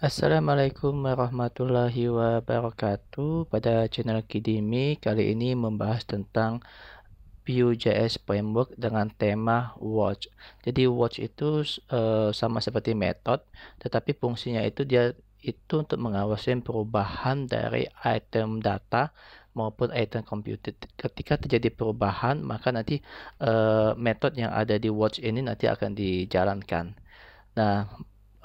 Assalamualaikum warahmatullahi wabarakatuh. Pada channel Kidimi kali ini membahas tentang Vue.js framework dengan tema watch. Jadi watch itu e, sama seperti method, tetapi fungsinya itu dia itu untuk mengawasi perubahan dari item data maupun item computed. Ketika terjadi perubahan, maka nanti uh, eh, metode yang ada di watch ini nanti akan dijalankan. Nah,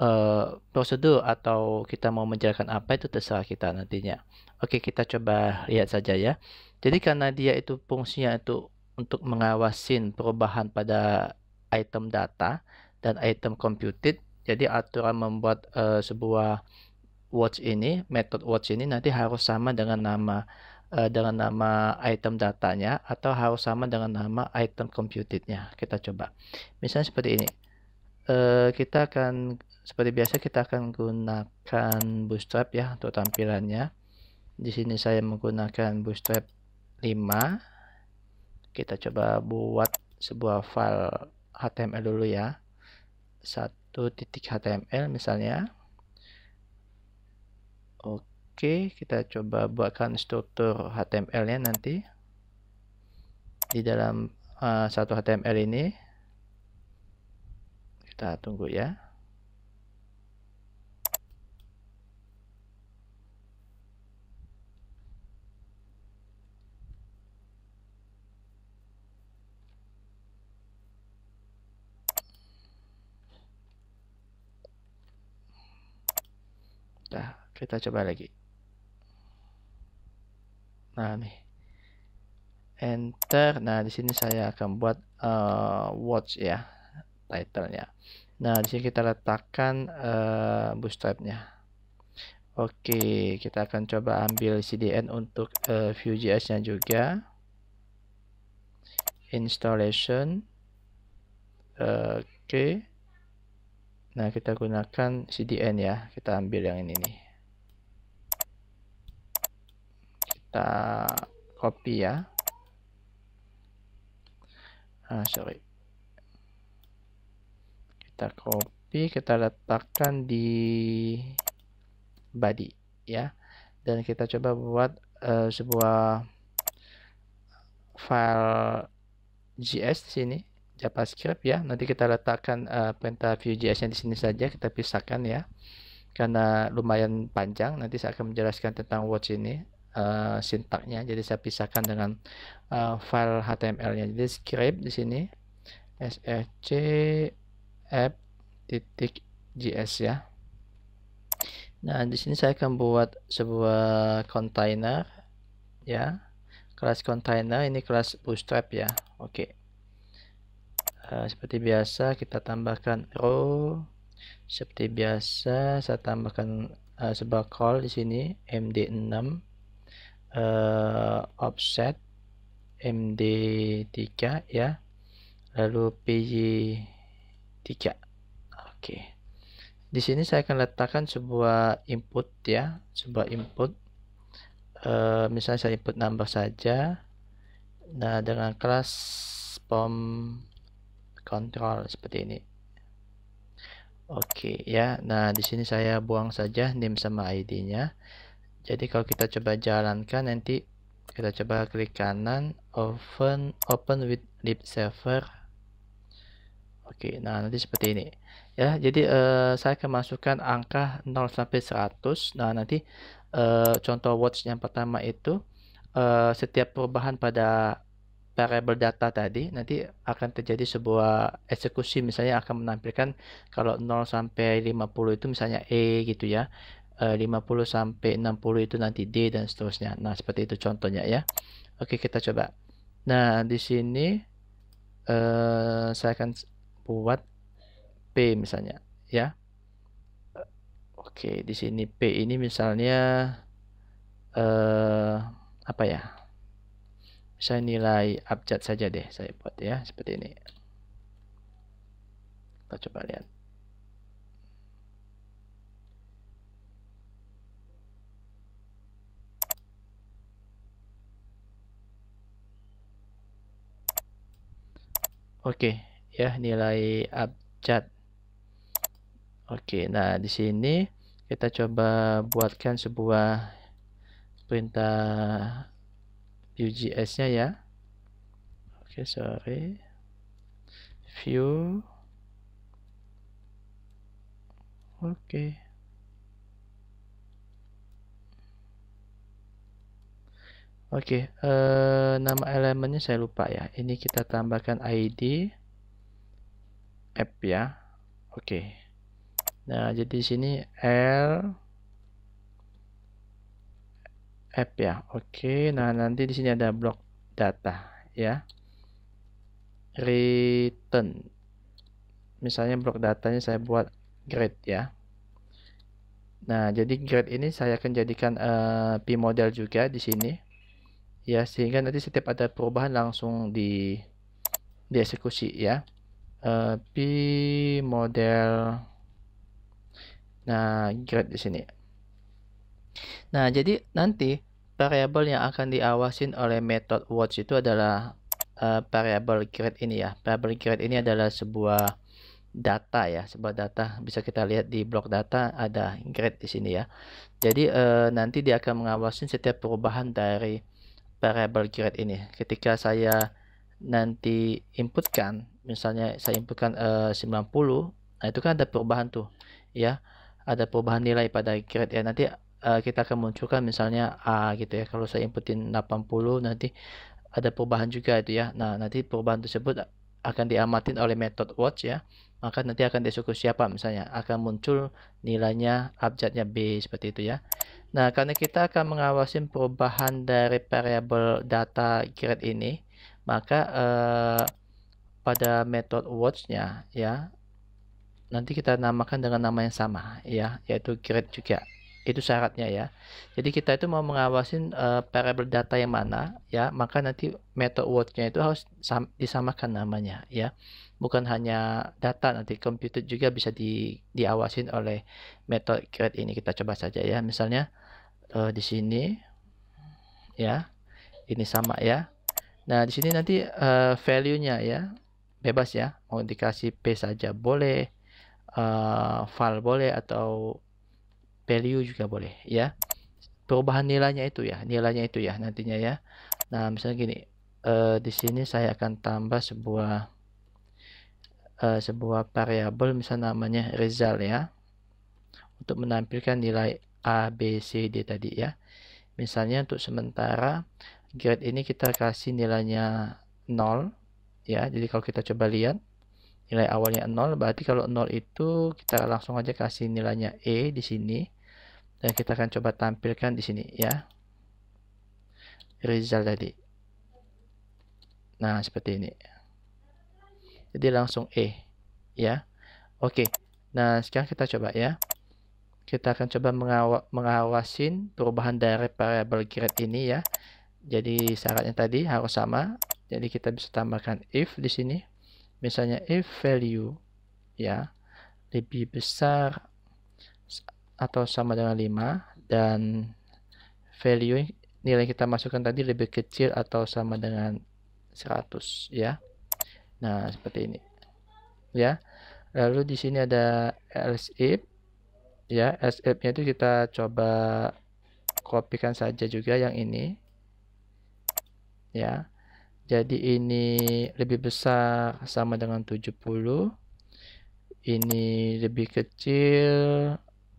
uh, prosedur atau kita mau menjalankan apa itu terserah kita nantinya. Oke, kita coba lihat saja ya. Jadi karena dia itu fungsinya itu untuk mengawasin perubahan pada item data dan item computed, jadi aturan membuat uh, sebuah watch ini, method watch ini nanti harus sama dengan nama eh, dengan nama item datanya atau harus sama dengan nama item computednya. Kita coba. Misalnya seperti ini. Uh, kita akan seperti biasa kita akan gunakan bootstrap ya untuk tampilannya di sini saya menggunakan bootstrap 5 kita coba buat sebuah file HTML dulu ya satu titik HTML misalnya oke kita coba buatkan struktur HTML nya nanti di dalam uh, satu HTML ini kita tunggu ya Kita coba lagi. Nah, nih. Enter. Nah, di sini saya akan buat uh, watch ya titlenya. Nah, di sini kita letakkan uh, eh, bootstrapnya. Oke, kita akan coba ambil CDN untuk uh, eh, Vue.js-nya juga. Installation. Oke. Nah, kita gunakan CDN ya. Kita ambil yang ini nih. kita copy ya ah sorry kita copy kita letakkan di body ya dan kita coba buat uh, sebuah file JS di sini JavaScript ya. Nanti kita letakkan uh, perintah vuejs JS-nya di sini saja, kita pisahkan ya. Karena lumayan panjang, nanti saya akan menjelaskan tentang watch ini. Eh, sintaknya. Jadi saya pisahkan dengan uh, file HTML-nya. Jadi script di sini src app titik js ya. Nah, di sini saya akan buat sebuah container ya. Kelas container ini kelas bootstrap ya. Oke. Okay. Uh, eh, seperti biasa kita tambahkan row seperti biasa saya tambahkan uh, sebuah call di sini md6 uh, offset MD3 ya lalu PY3 oke okay. di sini saya akan letakkan sebuah input ya sebuah input uh, misalnya saya input number saja nah dengan kelas Pom control seperti ini Oke okay, ya. Nah, di sini saya buang saja name sama ID-nya jadi kalau kita coba jalankan nanti kita coba klik kanan open open with lib server oke nah nanti seperti ini ya jadi uh, saya akan masukkan angka 0 sampai 100 nah nanti uh, contoh watch yang pertama itu uh, setiap perubahan pada variable data tadi nanti akan terjadi sebuah eksekusi misalnya akan menampilkan kalau 0 sampai 50 itu misalnya E gitu ya 50 eh, sampai 60 itu nanti D dan seterusnya. Nah, seperti itu contohnya ya. Oke, kita coba. Nah, di sini uh, saya akan buat P misalnya, ya. Oke, di sini P ini misalnya eh apa ya? Saya nilai abjad saja deh saya buat ya, seperti ini. Kita coba lihat. Oke, ya nilai abjad. Oke, nah di sini kita coba buatkan sebuah perintah UGS-nya ya. Oke, sorry. View. Oke. Oke, okay, uh, eh, nama elemennya saya lupa ya. Ini kita tambahkan ID app ya. Oke. Okay. Nah, jadi di sini L app ya. Oke. Okay. Nah, nanti di sini ada blok data ya. Return. Misalnya blok datanya saya buat grade ya. Nah, jadi grade ini saya akan jadikan uh, p model juga di sini ya sehingga nanti setiap ada perubahan langsung di dieksekusi ya uh, p model nah grade di sini nah jadi nanti variabel yang akan diawasin oleh method watch itu adalah uh, variabel grade ini ya variabel grade ini adalah sebuah data ya sebuah data bisa kita lihat di blok data ada grade di sini ya jadi uh, nanti dia akan mengawasin setiap perubahan dari variable grade ini. Ketika saya nanti inputkan, misalnya saya inputkan eh, uh, 90, nah itu kan ada perubahan tuh, ya. Ada perubahan nilai pada grade ya. Nanti uh, kita akan munculkan misalnya A gitu ya. Kalau saya inputin 80 nanti ada perubahan juga itu ya. Nah, nanti perubahan tersebut akan diamatin oleh metode watch ya maka nanti akan disukur siapa misalnya akan muncul nilainya abjadnya B seperti itu ya Nah, karena kita akan mengawasi perubahan dari variabel data grade ini, maka eh, pada metode watch-nya ya nanti kita namakan dengan nama yang sama ya, yaitu grade juga itu syaratnya ya. Jadi kita itu mau mengawasin uh, variable data yang mana ya, maka nanti method word-nya itu harus disamakan namanya ya. Bukan hanya data nanti computed juga bisa di diawasin oleh method create ini. Kita coba saja ya. Misalnya uh, di sini ya. Ini sama ya. Nah, di sini nanti uh, value-nya ya bebas ya. Mau dikasih P saja boleh, uh, file boleh atau value juga boleh ya perubahan nilainya itu ya nilainya itu ya nantinya ya nah misalnya gini eh, di sini saya akan tambah sebuah eh, sebuah variabel misal namanya result ya untuk menampilkan nilai A B C D tadi ya misalnya untuk sementara grade ini kita kasih nilainya 0 ya jadi kalau kita coba lihat nilai awalnya 0 berarti kalau 0 itu kita langsung aja kasih nilainya E di sini ya kita akan coba tampilkan di sini ya result tadi nah seperti ini jadi langsung E ya oke nah sekarang kita coba ya kita akan coba mengawa mengawasin perubahan dari variable grade ini ya jadi syaratnya tadi harus sama jadi kita bisa tambahkan if di sini misalnya if value ya lebih besar atau sama dengan 5 dan value nilai kita masukkan tadi lebih kecil atau sama dengan 100 ya. Nah, seperti ini. Ya. Lalu di sini ada else if ya, else if-nya itu kita coba kopikan saja juga yang ini. Ya. Jadi ini lebih besar sama dengan 70. Ini lebih kecil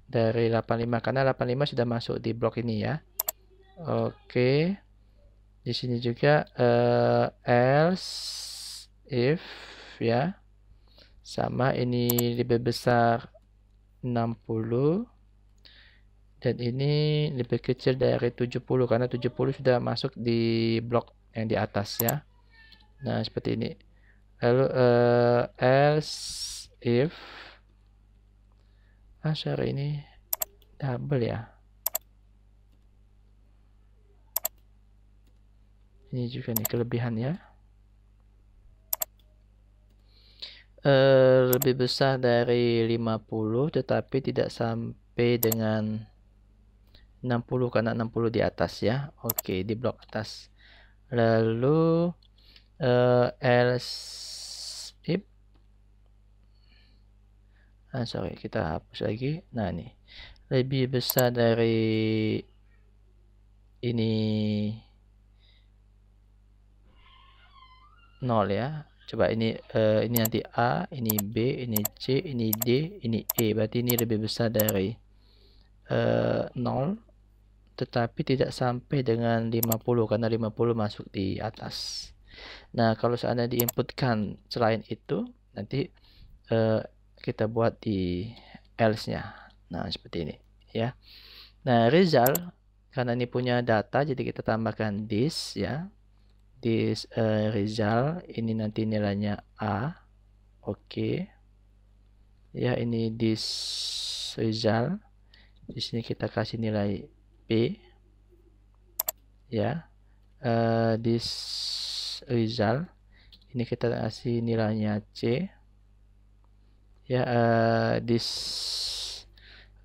dari 85 karena 85 sudah masuk di blok ini ya. Oke. Di sini juga uh, else if ya. Sama ini lebih besar 60 dan ini lebih kecil dari 70 karena 70 sudah masuk di blok yang di atas ya. Nah, seperti ini. Lalu uh, else if Asher ah, ini double ya. Ini juga nih kelebihannya. E, eh, lebih besar dari 50 tetapi tidak sampai dengan 60 karena 60 di atas ya. Oke, di blok atas. Lalu e, eh, LC ah sorry kita hapus lagi nah ini lebih besar dari ini Nol ya coba ini uh, ini nanti A ini B ini C ini D ini E berarti ini lebih besar dari uh, eh, 0 tetapi tidak sampai dengan 50 karena 50 masuk di atas. Nah, kalau seandainya diinputkan selain itu, nanti eh, kita buat di else-nya. Nah, seperti ini ya. Nah, result karena ini punya data jadi kita tambahkan this ya. This uh, result ini nanti nilainya A. Oke. Okay. Ya, ini this result. Di sini kita kasih nilai p, Ya. Uh, this result ini kita kasih nilainya C ya uh, this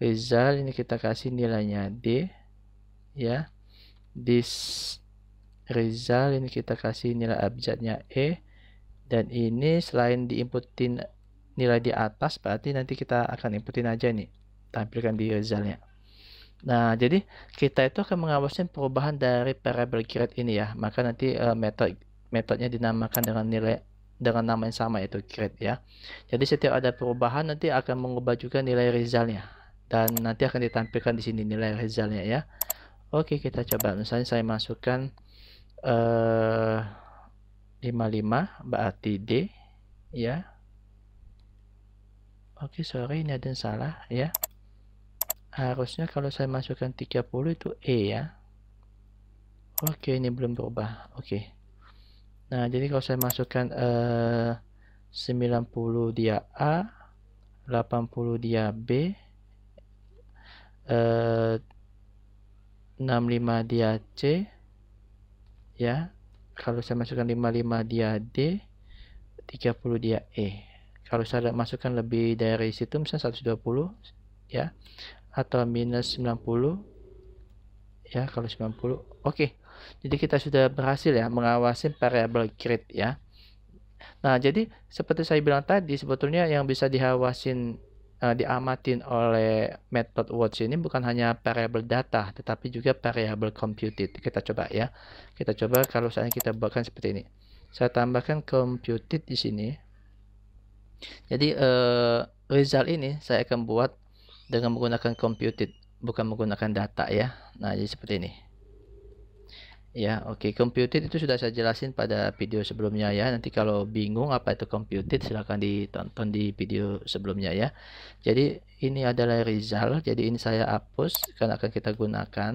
result ini kita kasih nilainya D ya this result ini kita kasih nilai abjadnya E dan ini selain diinputin nilai di atas berarti nanti kita akan inputin aja nih tampilkan di resultnya Nah, jadi kita itu akan mengawasin perubahan dari variable grade ini ya. Maka nanti uh, eh, metode metodenya dinamakan dengan nilai dengan nama yang sama yaitu grade ya. Jadi setiap ada perubahan nanti akan mengubah juga nilai resultnya dan nanti akan ditampilkan di sini nilai resultnya ya. Oke kita coba misalnya saya masukkan uh, eh, 55 berarti D ya. Oke sorry ini ada yang salah ya. Harusnya kalau saya masukkan 30 itu E ya. Oke ini belum berubah. Oke. Nah, jadi kalau saya masukkan eh, 90 dia A, 80 dia B, eh, 65 dia C, ya. Kalau saya masukkan 55 dia D, 30 dia E. Kalau saya masukkan lebih dari situ, misalnya 120, ya, atau minus 90, ya, kalau 90, oke. Okay. Jadi kita sudah berhasil ya mengawasi variable grid ya. Nah, jadi seperti saya bilang tadi sebetulnya yang bisa diawasin uh, diamatin oleh method watch ini bukan hanya variable data tetapi juga variable computed. Kita coba ya. Kita coba kalau saya kita buatkan seperti ini. Saya tambahkan computed di sini. Jadi uh, result ini saya akan buat dengan menggunakan computed bukan menggunakan data ya. Nah, jadi seperti ini. Ya, oke. Okay. Computed itu sudah saya jelasin pada video sebelumnya ya. Nanti kalau bingung apa itu computed, silahkan ditonton di video sebelumnya ya. Jadi ini adalah result. Jadi ini saya hapus karena akan kita gunakan.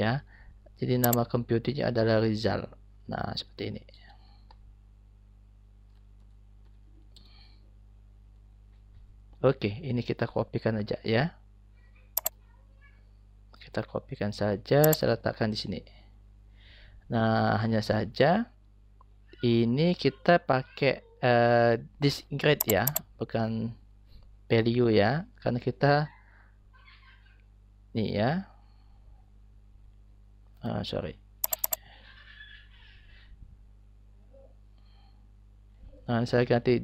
Ya, jadi nama computednya adalah result. Nah, seperti ini. Oke, okay, ini kita kopikan aja ya kita kopikan saja saya letakkan di sini nah hanya saja ini kita pakai uh, eh, disgrade ya bukan value ya karena kita nih ya uh, sorry Nah, saya ganti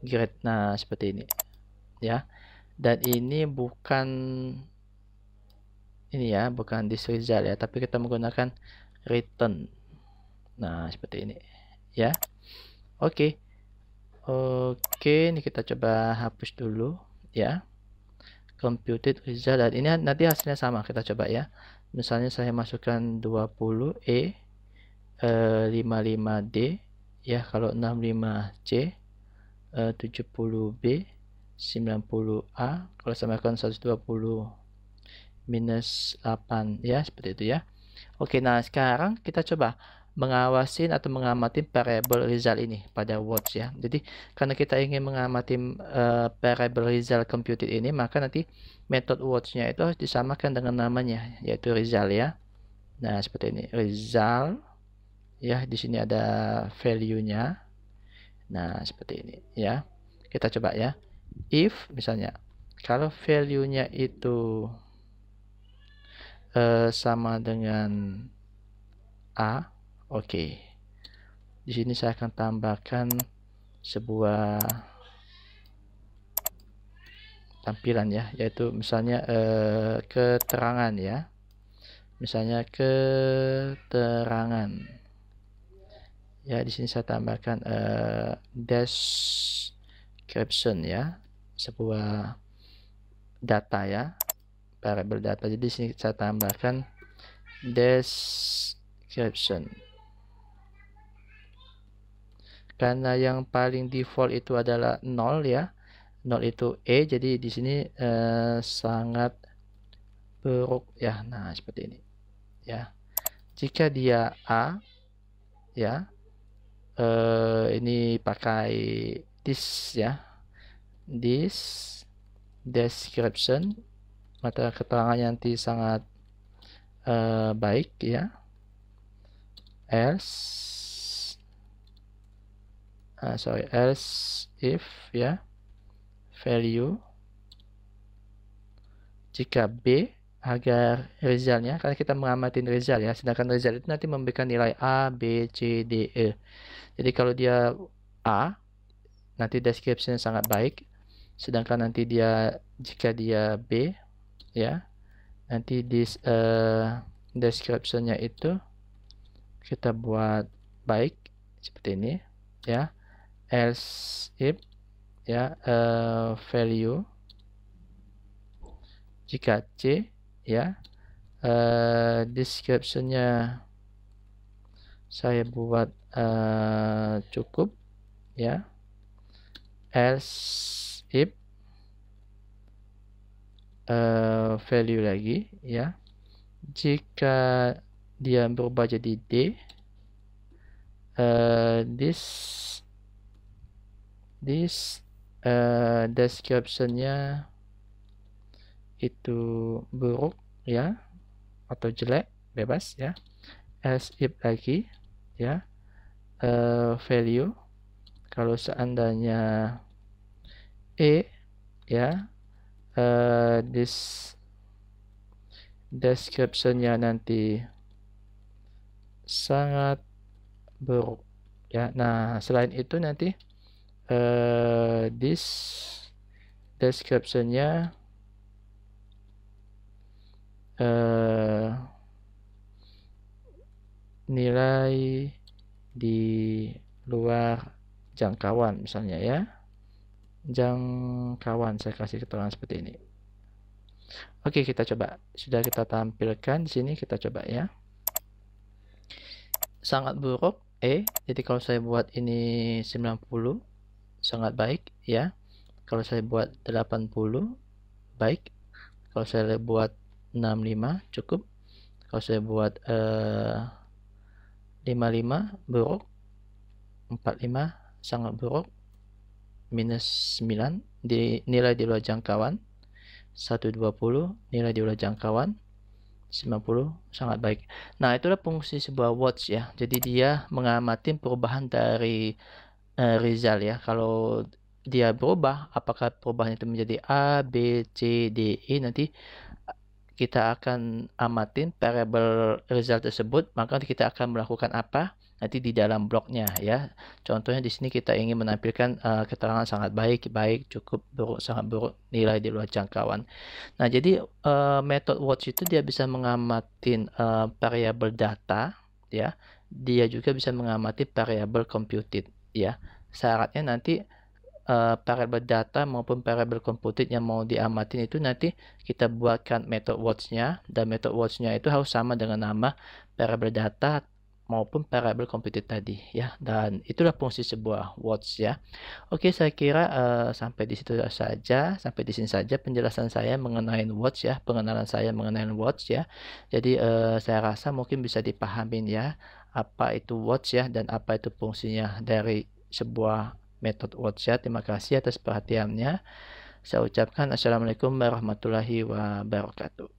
grade Nah, seperti ini. Ya dan ini bukan ini ya bukan this result ya tapi kita menggunakan return nah seperti ini ya oke okay. oke okay, ini kita coba hapus dulu ya computed result dan ini nanti hasilnya sama kita coba ya misalnya saya masukkan 20E 55D eh, ya kalau 65C 70B eh, 90A kalau samakan 120 minus 8 ya seperti itu ya Oke nah sekarang kita coba mengawasin atau mengamati variable result ini pada watch ya. Jadi karena kita ingin mengamati uh, eh, variable result computed ini maka nanti metode watchnya itu harus disamakan dengan namanya yaitu result ya. Nah seperti ini result ya di sini ada value-nya. Nah seperti ini ya. Kita coba ya if misalnya kalau value-nya itu uh, sama dengan a, oke. Okay. Di sini saya akan tambahkan sebuah tampilan ya, yaitu misalnya uh, keterangan ya. Misalnya keterangan. Ya, di sini saya tambahkan uh, description ya sebuah data ya variable data jadi sini saya tambahkan description karena yang paling default itu adalah nol ya nol itu E jadi di sini eh, sangat buruk ya nah seperti ini ya jika dia A ya eh, ini pakai this ya this description maka keterangannya nanti sangat uh, baik ya else uh, sorry else if ya value jika B agar resultnya karena kita mengamati result ya sedangkan result itu nanti memberikan nilai A, B, C, D, E jadi kalau dia A nanti description sangat baik sedangkan nanti dia jika dia B ya nanti di uh, descriptionnya itu kita buat baik seperti ini ya else if ya uh, value jika C ya uh, descriptionnya saya buat uh, cukup ya else if uh, eh, value lagi ya jika dia berubah jadi D uh, this this uh, descriptionnya itu buruk ya atau jelek bebas ya as if lagi ya uh, value kalau seandainya a e, ya uh, this descriptionnya nanti sangat buruk ya nah selain itu nanti uh, this descriptionnya uh, nilai di luar jangkauan misalnya ya jangkauan saya kasih keterangan seperti ini Oke kita coba sudah kita tampilkan di sini kita coba ya sangat buruk E jadi kalau saya buat ini 90 sangat baik ya kalau saya buat 80 baik kalau saya buat 65 cukup kalau saya buat eh, uh, 55 buruk 45 sangat buruk minus 9 di nilai di luar jangkauan 120 nilai di luar jangkauan 90 sangat baik nah itulah fungsi sebuah watch ya jadi dia mengamati perubahan dari uh, result ya kalau dia berubah apakah perubahan itu menjadi A, B, C, D, E nanti kita akan amatin variable result tersebut maka kita akan melakukan apa nanti di dalam bloknya ya. Contohnya di sini kita ingin menampilkan uh, keterangan sangat baik, baik, cukup, buruk, sangat buruk, nilai di luar jangkauan. Nah, jadi uh, eh, metode watch itu dia bisa mengamati uh, eh, variabel data ya. Dia juga bisa mengamati variabel computed ya. Syaratnya nanti Uh, variabel data maupun variabel computed yang mau diamati itu nanti kita buatkan method watch-nya dan method watch-nya itu harus sama dengan nama variabel data maupun variable computed tadi ya dan itulah fungsi sebuah watch ya oke saya kira uh, sampai di situ saja sampai di sini saja penjelasan saya mengenai watch ya pengenalan saya mengenai watch ya jadi uh, saya rasa mungkin bisa dipahamin ya apa itu watch ya dan apa itu fungsinya dari sebuah metode watch ya terima kasih atas perhatiannya saya ucapkan assalamualaikum warahmatullahi wabarakatuh